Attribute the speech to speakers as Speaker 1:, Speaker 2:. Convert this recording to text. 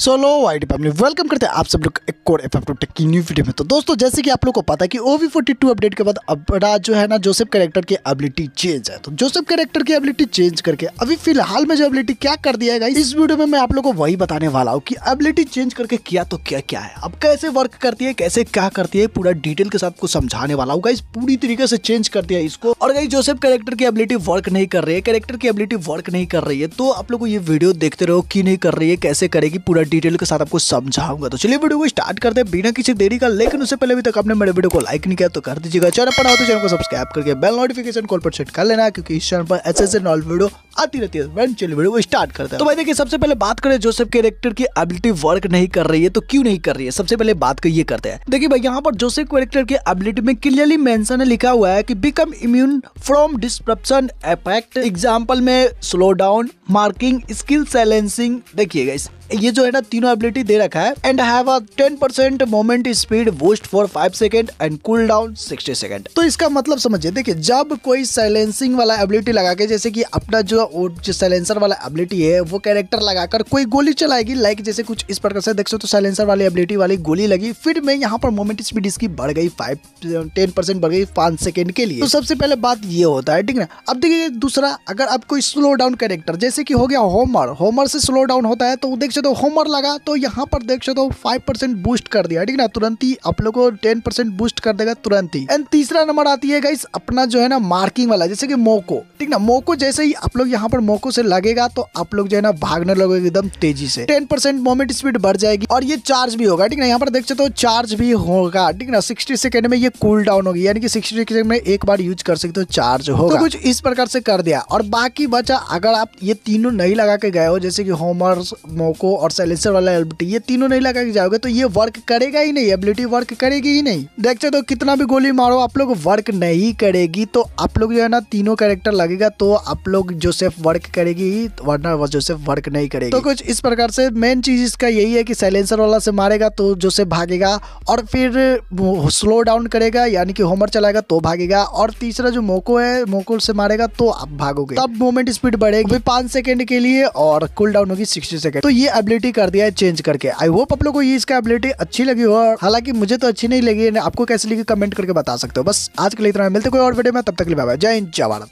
Speaker 1: solo लो वाइट family welcome करते हैं आप सब लोग एक और एफ एफ टेक की न्यू वीडियो में तो दोस्तों जैसे कि आप लोगों को पता है कि O B forty two update के बाद अपना जो है ना जोसेफ कैरेक्टर की एबिलिटी चेंज है तो जोसेफ कैरेक्टर की एबिलिटी चेंज करके अभी फिलहाल में जो एबिलिटी क्या कर दिया है इस वीडियो में मैं आप लोग को वही बताने वाला हूँ कि एबिलिटी चेंज करके किया तो क्या क्या है अब कैसे वर्क करती है कैसे क्या करती है पूरा डिटेल के साथ कुछ समझाने वाला हूँ गाइज पूरी तरीके से चेंज कर दिया इसको और गाइज जोसेफ कैरेक्टर की एबिलिटी वर्क नहीं कर रही है कैरेक्टर की एबिलिटी वर्क नहीं कर रही है तो आप लोग को ये वीडियो देखते रहो की नहीं कर रही है कैसे करेगी पूरा डिटेल के साथ आपको समझाऊंगा तो चलिए वीडियो को स्टार्ट करते हैं बिना किसी देरी का लेकिन उससे पहले अभी तक आपने मेरे वीडियो को लाइक नहीं किया तो कर दीजिएगा चैनल पर आओ तो चैनल को सब्सक्राइब करके बेल नोटिफिकेशन कॉल पर सेट कर लेना क्योंकि इस चैनल पर ऐसे ऐसे नॉल वीडियो आती रहती है चलिए वीडियो स्टार्ट करते हैं तो भाई देखिए सबसे पहले बात करें जोसेफ कैरेक्टर की एबिलिटी वर्क नहीं कर रही है तो क्यों नहीं कर रही है सबसे पहले बात ये करते हैं देखिए भाई यहाँ पर जोसेफ कैरेक्टर की एबिलिटी में क्लियरली मेंशन है लिखा हुआ है कि become immune from disruption effect example में slow down marking skill silencing देखिएगा इस ये जो है ना तीनों एबिलिटी दे रखा है and have a 10 percent movement speed boost for 5 second and cool down 60 second तो इसका मतलब समझिए देखिए जब कोई साइलेंसिंग वाला एबिलिटी लगा के जैसे कि अपना जो और जो साइलेंसर वाला एबिलिटी है वो कैरेक्टर लगाकर कोई गोली चलाएगी लाइक जैसे कुछ इस प्रकार से देख सकते हो साइलेंसर तो वाली एबिलिटी वाली गोली लगी फिर मैं यहाँ पर मोमेंट स्पीड इसकी बढ़ गई फाइव टेन परसेंट बढ़ गई पाँच सेकेंड के लिए तो सबसे पहले बात ये होता है ठीक ना अब देखिए दूसरा अगर आप कोई स्लो डाउन कैरेक्टर जैसे कि हो गया होमर होमर से स्लो डाउन होता है तो देख सकते हो होमर लगा तो यहाँ पर देख सकते हो फाइव परसेंट बूस्ट कर दिया ठीक ना तुरंत ही आप लोग को टेन परसेंट बूस्ट कर देगा तुरंत ही एंड तीसरा नंबर आती है गाइस अपना जो है ना मार्किंग वाला जैसे कि मोको ठीक ना मोको जैसे ही आप लोग यहाँ पर मोको से लगेगा तो आप लोग जो है ना भागने लगोगे एकदम तेजी से टेन परसेंट मोमेंट स्पीड बढ़ जाएगी और ये चार्ज भी होगा ठीक ना यहाँ पर देख सकते हो चार्ज भी होगा ठीक ना सिक्सटी सेकंड में ये कूल डाउन होगी यानी कि सिक्सटी सेकंड में एक बार यूज कर सकते हो चार्ज होगा तो कुछ इस प्रकार से कर दिया और बाकी बचा अगर आप ये तीनों नहीं लगा के गए हो जैसे की होमर मोको और सैलिसर वाला एबिलिटी ये तीनों नहीं लगा के जाओगे तो ये वर्क करेगा ही नहीं एबिलिटी वर्क करेगी ही नहीं देख सकते हो कितना भी गोली मारो आप लोग वर्क नहीं करेगी तो आप लोग जो है ना तीनों कैरेक्टर लगेगा तो आप लोग जो जोसेफ वर्क करेगी ही वरना जोसेफ वर्क नहीं करेगी तो कुछ इस प्रकार से मेन चीज़ इसका यही है कि साइलेंसर वाला से मारेगा तो जोसेफ भागेगा और फिर स्लो डाउन करेगा यानी कि होमर चलाएगा तो भागेगा और तीसरा जो मोको है मोको से मारेगा तो आप भागोगे तब मूवमेंट स्पीड बढ़ेगी पांच सेकेंड के लिए और कुल डाउन होगी सिक्सटी सेकेंड तो ये एबिलिटी कर दिया है चेंज करके आई होप आप लोग को ये इसका एबिलिटी अच्छी लगी हो हालांकि मुझे तो अच्छी नहीं लगी आपको कैसे लगी कमेंट करके बता सकते हो बस आज के लिए इतना मिलते कोई और वीडियो में तब तक लिए जय हिंद जय भारत